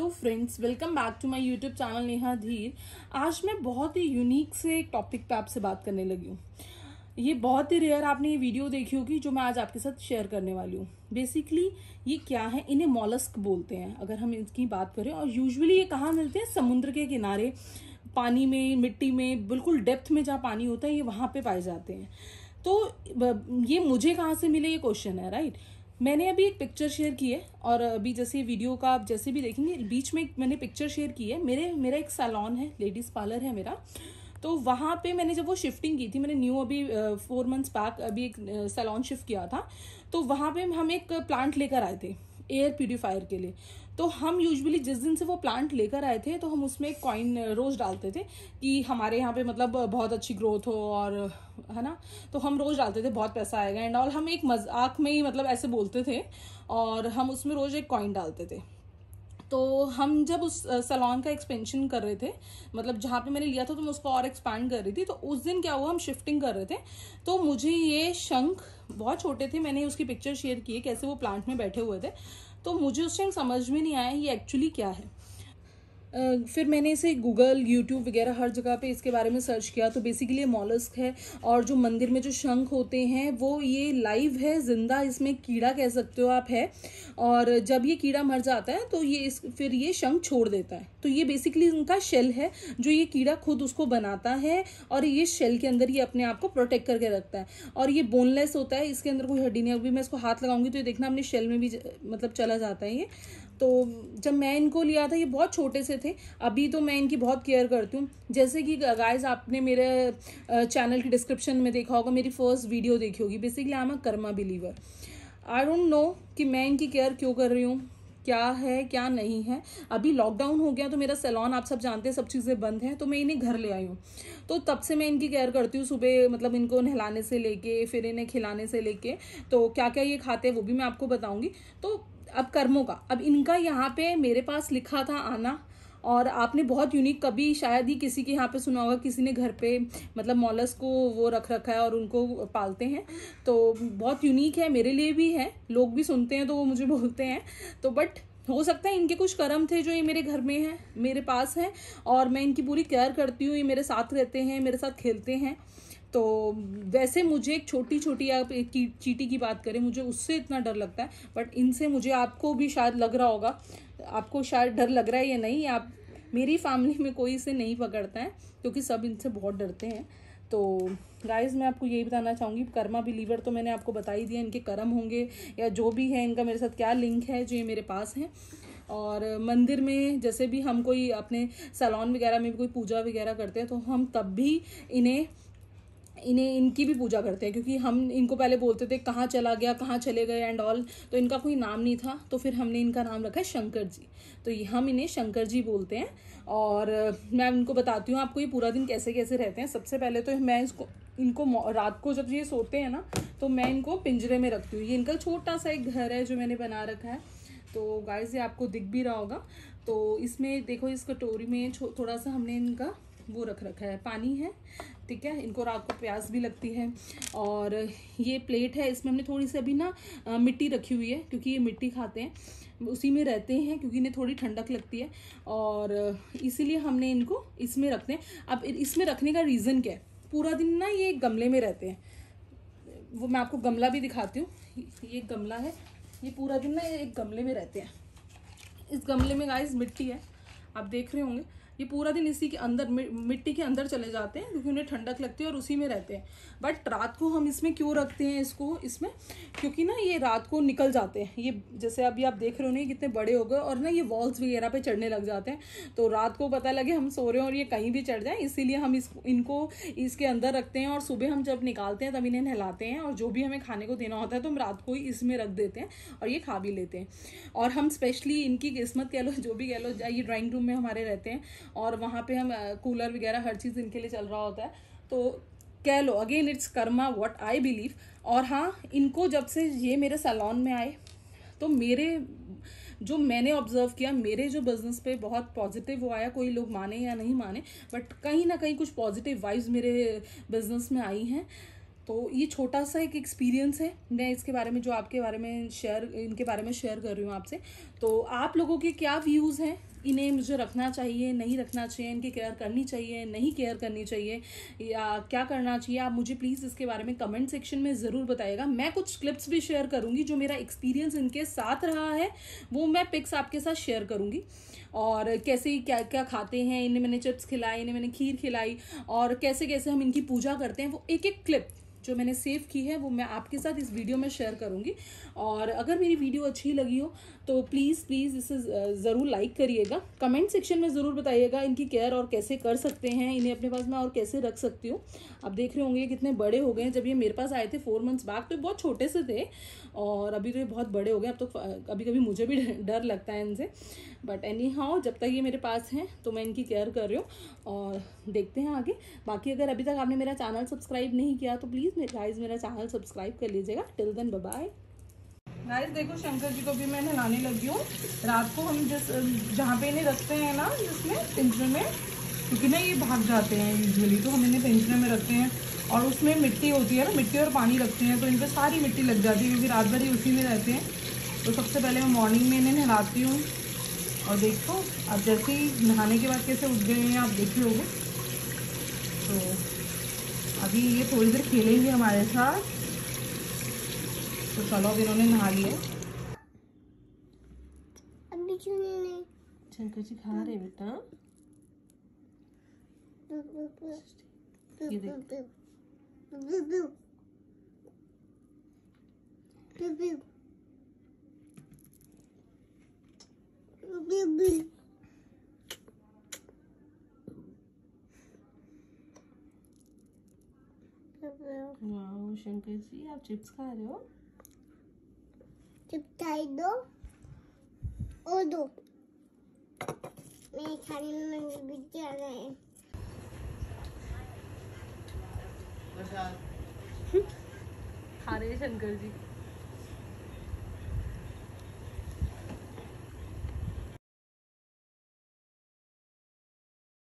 hello friends welcome back to my YouTube channel Neha Dhir आज मैं बहुत ही यूनिक से एक टॉपिक पे आपसे बात करने लगी हूँ ये बहुत ही रेयर आपने ये वीडियो देखी होगी जो मैं आज आपके साथ शेयर करने वाली हूँ बेसिकली ये क्या है इन्हें मोलस्क बोलते हैं अगर हम इनकी बात करें और यूजली ये कहाँ मिलते हैं समुद्र के किनारे पानी में मिट्टी में बिल्कुल डेप्थ में जहाँ पानी होता है ये वहाँ पर पाए जाते हैं तो ये मुझे कहाँ से मिले ये क्वेश्चन है राइट मैंने अभी एक पिक्चर शेयर की है और अभी जैसे वीडियो का आप जैसे भी देखेंगे बीच में मैंने पिक्चर शेयर की है मेरे मेरा एक सैलॉन है लेडीज़ पार्लर है मेरा तो वहाँ पे मैंने जब वो शिफ्टिंग की थी मैंने न्यू अभी फोर मंथ्स बैक अभी एक सैलॉन शिफ्ट किया था तो वहाँ पे हम एक प्लांट लेकर आए थे एयर प्योरीफायर के लिए तो हम यूजुअली जिस दिन से वो प्लांट लेकर आए थे तो हम उसमें एक कॉइन रोज़ डालते थे कि हमारे यहाँ पे मतलब बहुत अच्छी ग्रोथ हो और है ना तो हम रोज़ डालते थे बहुत पैसा आएगा एंड ऑल हम एक मजाक में ही मतलब ऐसे बोलते थे और हम उसमें रोज़ एक कॉइन डालते थे तो हम जब उस सलोन का एक्सपेंशन कर रहे थे मतलब जहाँ पे मैंने लिया था तो मैं उसको और एक्सपैंड कर रही थी तो उस दिन क्या हुआ हम शिफ्टिंग कर रहे थे तो मुझे ये शंख बहुत छोटे थे मैंने उसकी पिक्चर शेयर किए कैसे वो प्लांट में बैठे हुए थे तो मुझे उस टाइम समझ में नहीं आया ये एक्चुअली क्या है Uh, फिर मैंने इसे गूगल यूट्यूब वगैरह हर जगह पे इसके बारे में सर्च किया तो बेसिकली ये मॉलस्क है और जो मंदिर में जो शंख होते हैं वो ये लाइव है ज़िंदा इसमें कीड़ा कह सकते हो आप है और जब ये कीड़ा मर जाता है तो ये इस फिर ये शंख छोड़ देता है तो ये बेसिकली उनका शेल है जो ये कीड़ा खुद उसको बनाता है और ये शेल के अंदर ये अपने आप को प्रोटेक्ट करके रखता है और ये बोनलेस होता है इसके अंदर कोई हड्डी नहीं अभी मैं इसको हाथ लगाऊंगी तो ये देखना अपने शेल में भी मतलब चला जाता है ये तो जब मैं इनको लिया था ये बहुत छोटे से थे अभी तो मैं इनकी बहुत केयर करती हूँ जैसे कि गाइज आपने मेरे चैनल की डिस्क्रिप्शन में देखा होगा मेरी फर्स्ट वीडियो देखी होगी basically I'm a karma believer I don't know कि मैं इनकी केयर क्यों कर रही हूँ क्या है क्या नहीं है अभी लॉकडाउन हो गया तो मेरा सैलॉन आप सब जानते हैं सब चीज़ें बंद हैं तो मैं इन्हें घर ले आई हूँ तो तब से मैं इनकी केयर करती हूँ सुबह मतलब इनको नहलाने से लेके फिर इन्हें खिलाने से लेके तो क्या क्या ये खाते हैं वो भी मैं आपको बताऊँगी तो अब कर्मों का अब इनका यहाँ पे मेरे पास लिखा था आना और आपने बहुत यूनिक कभी शायद ही किसी के यहाँ पे सुना होगा किसी ने घर पे मतलब मॉलस को वो रख रखा है और उनको पालते हैं तो बहुत यूनिक है मेरे लिए भी है लोग भी सुनते हैं तो वो मुझे बोलते हैं तो बट हो सकता है इनके कुछ कर्म थे जो ये मेरे घर में हैं मेरे पास हैं और मैं इनकी पूरी केयर करती हूँ ये मेरे साथ रहते हैं मेरे साथ खेलते हैं तो वैसे मुझे एक छोटी छोटी आप की चीटी की बात करें मुझे उससे इतना डर लगता है बट इनसे मुझे आपको भी शायद लग रहा होगा आपको शायद डर लग रहा है या नहीं आप मेरी फैमिली में कोई इसे नहीं पकड़ता है क्योंकि सब इनसे बहुत डरते हैं तो गाइस मैं आपको यही बताना चाहूँगी कर्मा बिलीवर तो मैंने आपको बता ही दिया इनके कर्म होंगे या जो भी है इनका मेरे साथ क्या लिंक है जो ये मेरे पास है और मंदिर में जैसे भी हम कोई अपने सैलॉन वगैरह में भी कोई पूजा वगैरह करते हैं तो हम तब भी इन्हें इन्हें इनकी भी पूजा करते हैं क्योंकि हम इनको पहले बोलते थे कहाँ चला गया कहाँ चले गए एंड ऑल तो इनका कोई नाम नहीं था तो फिर हमने इनका नाम रखा है शंकर जी तो हम इन्हें शंकर जी बोलते हैं और मैं इनको बताती हूँ आपको ये पूरा दिन कैसे कैसे रहते हैं सबसे पहले तो मैं इसको इनको रात को जब ये सोते हैं ना तो मैं इनको पिंजरे में रखती हूँ ये इनका छोटा सा एक घर है जो मैंने बना रखा है तो गाय से आपको दिख भी रहा होगा तो इसमें देखो इस कटोरी में थोड़ा सा हमने इनका वो रख रखा है पानी है ठीक है इनको रात को प्यास भी लगती है और ये प्लेट है इसमें हमने थोड़ी सी अभी ना मिट्टी रखी हुई है क्योंकि ये मिट्टी खाते हैं उसी में रहते हैं क्योंकि इन्हें थोड़ी ठंडक लगती है और इसीलिए हमने इनको इसमें रखते हैं अब इसमें रखने का रीज़न क्या है पूरा दिन ना ये गमले में रहते हैं वो मैं आपको गमला भी दिखाती हूँ ये गमला है ये पूरा दिन ना एक गमले में रहते हैं इस गमले में गाइस मिट्टी है आप देख रहे होंगे ये पूरा दिन इसी के अंदर मिट्टी के अंदर चले जाते हैं क्योंकि उन्हें ठंडक लगती है और उसी में रहते हैं बट रात को हम इसमें क्यों रखते हैं इसको इसमें क्योंकि ना ये रात को निकल जाते हैं ये जैसे अभी आप देख रहे हो ना कितने बड़े हो गए और ना ये वॉल्स वगैरह पे चढ़ने लग जाते हैं तो रात को पता लगे हम सो रहे हैं और ये कहीं भी चढ़ जाए इसीलिए हम इस इनको इसके अंदर रखते हैं और सुबह हम जब निकालते हैं तब इन्हें नहलाते हैं और जो भी हमें खाने को देना होता है तो हम रात को ही इसमें रख देते हैं और ये खा भी लेते हैं और हम स्पेशली इनकी किस्मत कह लो जो भी कह लो ये ड्राइंग रूम में हमारे रहते हैं और वहाँ पे हम कूलर वगैरह हर चीज़ इनके लिए चल रहा होता है तो कह लो again it's karma what I believe और हाँ इनको जब से ये मेरे सैलॉन में आए तो मेरे जो मैंने ऑब्जर्व किया मेरे जो बिजनेस पे बहुत पॉजिटिव वो आया कोई लोग माने या नहीं माने बट कहीं ना कहीं कुछ पॉजिटिव वाइब्स मेरे बिजनेस में आई हैं तो ये छोटा सा एक एक्सपीरियंस है मैं इसके बारे में जो आपके बारे में शेयर इनके बारे में शेयर कर रही हूँ आपसे तो आप लोगों के क्या व्यूज़ हैं इन्हें मुझे रखना चाहिए नहीं रखना चाहिए इनकी केयर करनी चाहिए नहीं केयर करनी चाहिए या क्या करना चाहिए आप मुझे प्लीज़ इसके बारे में कमेंट सेक्शन में ज़रूर बताइएगा मैं कुछ क्लिप्स भी शेयर करूँगी जो मेरा एक्सपीरियंस इनके साथ रहा है वो मैं पिक्स आपके साथ शेयर करूँगी और कैसे क्या क्या खाते हैं इन्हें मैंने चिप्स खिलाए इन्हें मैंने खीर खिलाई और कैसे कैसे हम इनकी पूजा करते हैं वो एक एक क्लिप जो मैंने सेव की है वो मैं आपके साथ इस वीडियो में शेयर करूँगी और अगर मेरी वीडियो अच्छी लगी हो तो प्लीज़ प्लीज़ इसे ज़रूर लाइक करिएगा कमेंट सेक्शन में ज़रूर बताइएगा इनकी केयर और कैसे कर सकते हैं इन्हें अपने पास मैं और कैसे रख सकती हूँ आप देख रहे होंगे कितने बड़े हो गए हैं जब ये मेरे पास आए थे फोर मंथ्स बैक तो बहुत छोटे से थे और अभी तो ये बहुत बड़े हो गए अब तो कभी कभी मुझे भी डर लगता है इनसे बट एनी हाउ जब तक ये मेरे पास हैं तो मैं इनकी केयर कर रही हूँ और देखते हैं आगे बाकी अगर अभी तक आपने मेरा चैनल सब्सक्राइब नहीं किया तो प्लीज़ प्लीज़ मेरे गाइस मेरा चैनल सब्सक्राइब कर लीजिएगा टिल देन बाय गाइज देखो शंकर जी को भी मैं नहलाने लगी हूँ रात को हम जिस जहाँ पे इन्हें रखते हैं ना जिसमें पिंजरे में क्योंकि ना ये भाग जाते हैं यूजली तो हम इन्हें पिंजरे में रखते हैं और उसमें मिट्टी होती है ना मिट्टी और पानी रखते हैं तो इन पर सारी मिट्टी लग जाती है क्योंकि रात भर ही उसी में रहते हैं तो सबसे पहले मैं मॉर्निंग में इन्हें नहलाती हूँ और देखो अब जैसे ही नहाने के बाद कैसे उठ गए हैं आप देखे होगे तो अभी ये थोड़ी देर खेलेंगे हमारे साथ तो चलो अब इन्होंने नहा लिया शंकर जी खा रहे बेटा ये कर रहे हो शंकर जी आप चिप्स खा रहे हो चिप्स खाई दो और दो मेरे खाने में मन जा रहा है खा रहे शंकर जी